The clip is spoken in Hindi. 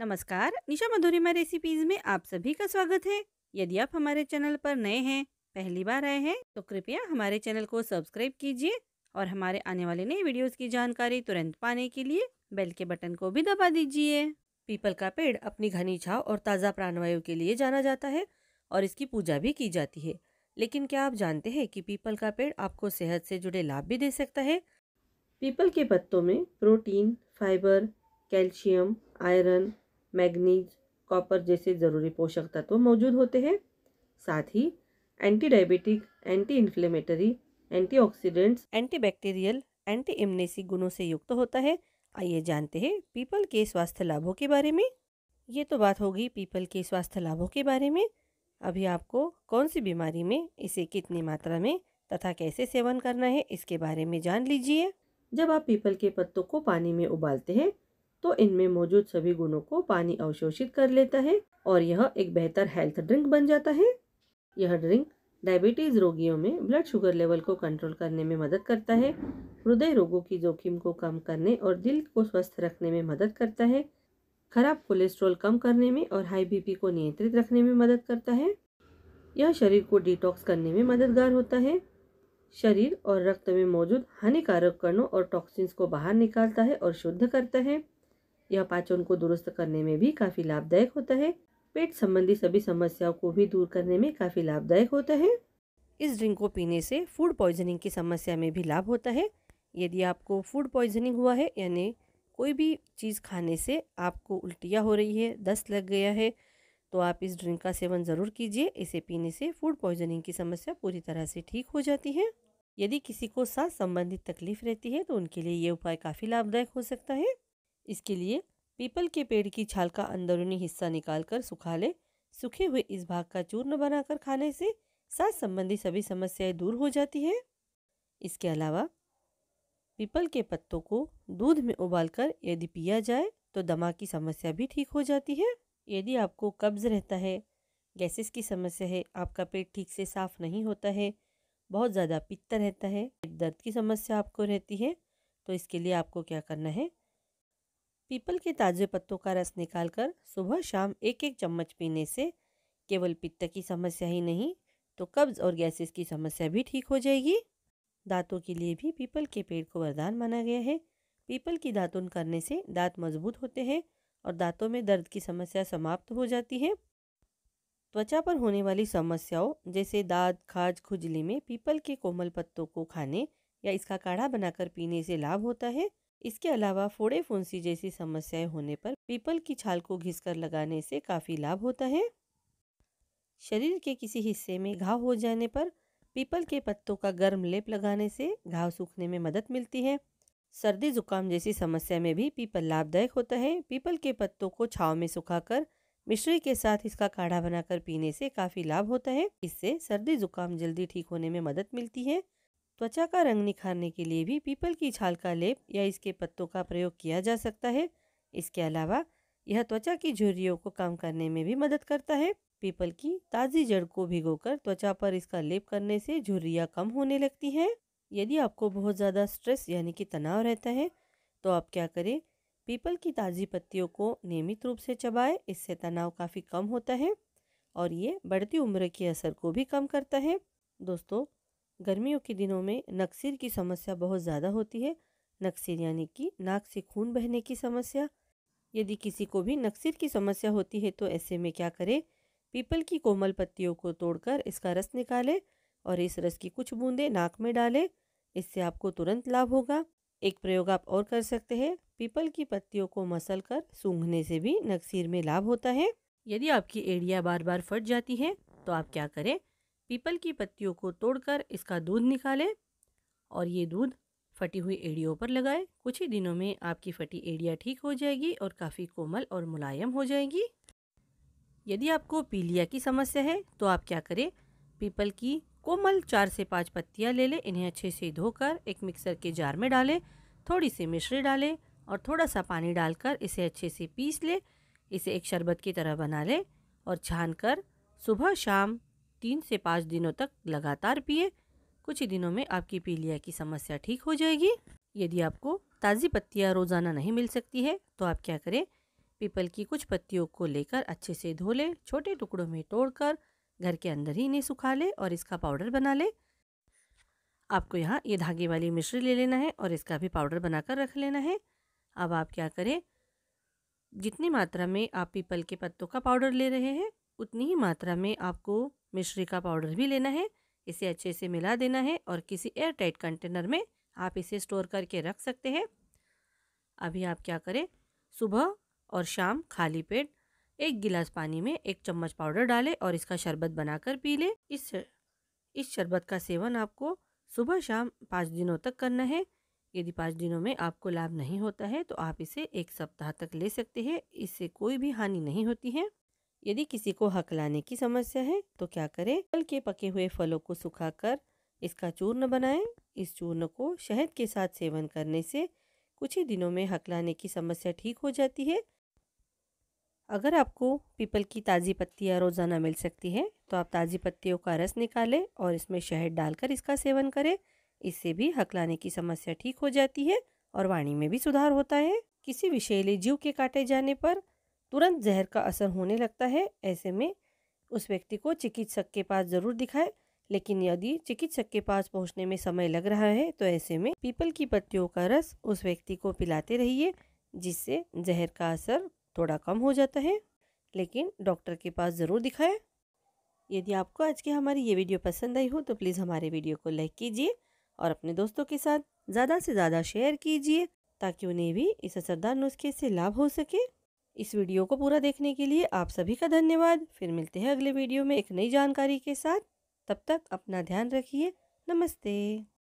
नमस्कार निशा मधुरिमा रेसिपीज में आप सभी का स्वागत है यदि आप हमारे चैनल पर नए हैं पहली बार आए हैं तो कृपया हमारे चैनल को सब्सक्राइब कीजिए और हमारे आने वाले नए वीडियोस की जानकारी तुरंत पाने के लिए बेल के बटन को भी दबा दीजिए पीपल का पेड़ अपनी घनी छाव और ताज़ा प्राणवायु के लिए जाना जाता है और इसकी पूजा भी की जाती है लेकिन क्या आप जानते हैं कि पीपल का पेड़ आपको सेहत से जुड़े लाभ भी दे सकता है पीपल के पत्तों में protein fibre calcium iron manganese copper जैसे ज़रूरी पोषक तत्व मौजूद होते हैं साथ ही anti diabetic anti inflammatory antioxidants antibacterial anti इम्नेसी गुणों से युक्त होता है आइए जानते हैं पीपल के स्वास्थ्य लाभों के बारे में ये तो बात होगी पीपल के स्वास्थ्य लाभों के बारे में अभी आपको कौन सी बीमारी में इसे कितनी मात्रा में तथा कैसे सेवन करना है इसके बारे में जान लीजिए जब आप पीपल के पत्तों को पानी में उबालते हैं तो इनमें मौजूद सभी गुणों को पानी अवशोषित कर लेता है और यह एक बेहतर हेल्थ ड्रिंक बन जाता है यह ड्रिंक डायबिटीज़ रोगियों में ब्लड शुगर लेवल को कंट्रोल करने में मदद करता है हृदय रोगों की जोखिम को कम करने और दिल को स्वस्थ रखने में मदद करता है खराब कोलेस्ट्रॉल कम करने में और हाई बीपी को नियंत्रित रखने में मदद करता है यह शरीर को डिटॉक्स करने में मददगार होता है शरीर और रक्त में मौजूद हानिकारक कणों और टॉक्सिन्स को बाहर निकालता है और शुद्ध करता है यह पाचन को दुरुस्त करने में भी काफ़ी लाभदायक होता है पेट संबंधी सभी समस्याओं को भी दूर करने में काफ़ी लाभदायक होता है इस ड्रिंक को पीने से फूड पॉइजनिंग की समस्या में भी लाभ होता है यदि आपको फूड पॉइजनिंग हुआ है यानी कोई भी चीज़ खाने से आपको उल्टियाँ हो रही है दस्त लग गया है तो आप इस ड्रिंक का सेवन ज़रूर कीजिए इसे पीने से फूड पॉइजनिंग की समस्या पूरी तरह से ठीक हो जाती है यदि किसी को सांस संबंधित तकलीफ रहती है तो उनके लिए ये उपाय काफ़ी लाभदायक हो सकता है इसके लिए पीपल के पेड़ की छाल का अंदरूनी हिस्सा निकालकर सुखा ले सूखे हुए इस भाग का चूर्ण बनाकर खाने से सांस संबंधी सभी समस्याएं दूर हो जाती है इसके अलावा पीपल के पत्तों को दूध में उबालकर यदि पिया जाए तो दमा की समस्या भी ठीक हो जाती है यदि आपको कब्ज रहता है गैसेस की समस्या है आपका पेट ठीक से साफ नहीं होता है बहुत ज़्यादा पित्त रहता है दर्द की समस्या आपको रहती है तो इसके लिए आपको क्या करना है पीपल के ताजे पत्तों का रस निकालकर सुबह शाम एक एक चम्मच पीने से केवल पित्त की समस्या ही नहीं तो कब्ज और गैसेस की समस्या भी ठीक हो जाएगी दांतों के लिए भी पीपल के पेड़ को वरदान माना गया है पीपल की दातुन करने से दांत मजबूत होते हैं और दांतों में दर्द की समस्या समाप्त हो जाती है त्वचा पर होने वाली समस्याओं जैसे दाँत खाज खुजली में पीपल के कोमल पत्तों को खाने या इसका काढ़ा बनाकर पीने से लाभ होता है इसके अलावा फोड़े फुंसी जैसी समस्याएं होने पर पीपल की छाल को घिसकर लगाने से काफ़ी लाभ होता है शरीर के किसी हिस्से में घाव हो जाने पर पीपल के पत्तों का गर्म लेप लगाने से घाव सूखने में मदद मिलती है सर्दी जुकाम जैसी समस्या में भी पीपल लाभदायक होता है पीपल के पत्तों को छाव में सुखाकर मिश्री के साथ इसका काढ़ा बनाकर पीने से काफ़ी लाभ होता है इससे सर्दी जुकाम जल्दी ठीक होने में मदद मिलती है त्वचा का रंग निखारने के लिए भी पीपल की छाल का लेप या इसके पत्तों का प्रयोग किया जा सकता है इसके अलावा यह त्वचा की झुर्रियों को कम करने में भी मदद करता है पीपल की ताज़ी जड़ को भिगोकर त्वचा पर इसका लेप करने से झुर्रियाँ कम होने लगती हैं यदि आपको बहुत ज़्यादा स्ट्रेस यानी कि तनाव रहता है तो आप क्या करें पीपल की ताज़ी पत्तियों को नियमित रूप से चबाएं इससे तनाव काफ़ी कम होता है और ये बढ़ती उम्र के असर को भी कम करता है दोस्तों गर्मियों के दिनों में नक्सिर की समस्या बहुत ज़्यादा होती है नक्सिर यानी कि नाक से खून बहने की समस्या यदि किसी को भी नक्सिर की समस्या होती है तो ऐसे में क्या करें पीपल की कोमल पत्तियों को तोड़कर इसका रस निकालें और इस रस की कुछ बूंदें नाक में डालें इससे आपको तुरंत लाभ होगा एक प्रयोग आप और कर सकते हैं पीपल की पत्तियों को मसल कर सूंघने से भी नक्सीर में लाभ होता है यदि आपकी एड़िया बार बार फट जाती है तो आप क्या करें पीपल की पत्तियों को तोड़कर इसका दूध निकालें और ये दूध फटी हुई एड़ियों पर लगाएं कुछ ही दिनों में आपकी फटी एड़िया ठीक हो जाएगी और काफ़ी कोमल और मुलायम हो जाएगी यदि आपको पीलिया की समस्या है तो आप क्या करें पीपल की कोमल चार से पाँच पत्तियाँ ले लें इन्हें अच्छे से धोकर एक मिक्सर के जार में डालें थोड़ी सी मिश्री डालें और थोड़ा सा पानी डालकर इसे अच्छे से पीस लें इसे एक शरबत की तरह बना लें और छान कर सुबह शाम तीन से पाँच दिनों तक लगातार पिए कुछ ही दिनों में आपकी पीलिया की समस्या ठीक हो जाएगी यदि आपको ताज़ी पत्तियाँ रोज़ाना नहीं मिल सकती है तो आप क्या करें पीपल की कुछ पत्तियों को लेकर अच्छे से धो लें छोटे टुकड़ों में तोड़कर घर के अंदर ही इन्हें सुखा लें और इसका पाउडर बना लें आपको यहाँ ये धागे वाली मिश्री ले लेना है और इसका भी पाउडर बनाकर रख लेना है अब आप क्या करें जितनी मात्रा में आप पीपल के पत्तों का पाउडर ले रहे हैं उतनी ही मात्रा में आपको मिश्री का पाउडर भी लेना है इसे अच्छे से मिला देना है और किसी एयरटाइट कंटेनर में आप इसे स्टोर करके रख सकते हैं अभी आप क्या करें सुबह और शाम खाली पेट एक गिलास पानी में एक चम्मच पाउडर डालें और इसका शरबत बनाकर पी लें इस इस शरबत का सेवन आपको सुबह शाम पाँच दिनों तक करना है यदि पाँच दिनों में आपको लाभ नहीं होता है तो आप इसे एक सप्ताह तक ले सकते हैं इससे कोई भी हानि नहीं होती है यदि किसी को हकलाने की समस्या है तो क्या करें फल के पके हुए फलों को सुखाकर इसका चूर्ण बनाएं इस चूर्ण को शहद के साथ सेवन करने से कुछ ही दिनों में हकलाने की समस्या ठीक हो जाती है अगर आपको पीपल की ताज़ी पत्तियाँ रोज़ाना मिल सकती है तो आप ताज़ी पत्तियों का रस निकालें और इसमें शहद डालकर इसका सेवन करें इससे भी हकलाने की समस्या ठीक हो जाती है और वाणी में भी सुधार होता है किसी विषैले जीव के काटे जाने पर तुरंत जहर का असर होने लगता है ऐसे में उस व्यक्ति को चिकित्सक के पास ज़रूर दिखाए लेकिन यदि चिकित्सक के पास पहुंचने में समय लग रहा है तो ऐसे में पीपल की पत्तियों का रस उस व्यक्ति को पिलाते रहिए जिससे जहर का असर थोड़ा कम हो जाता है लेकिन डॉक्टर के पास ज़रूर दिखाएं यदि आपको आज की हमारी ये वीडियो पसंद आई हो तो प्लीज़ हमारे वीडियो को लाइक कीजिए और अपने दोस्तों के साथ ज़्यादा से ज़्यादा शेयर कीजिए ताकि उन्हें भी इस असरदार नुस्खे से लाभ हो सके इस वीडियो को पूरा देखने के लिए आप सभी का धन्यवाद फिर मिलते हैं अगले वीडियो में एक नई जानकारी के साथ तब तक अपना ध्यान रखिए नमस्ते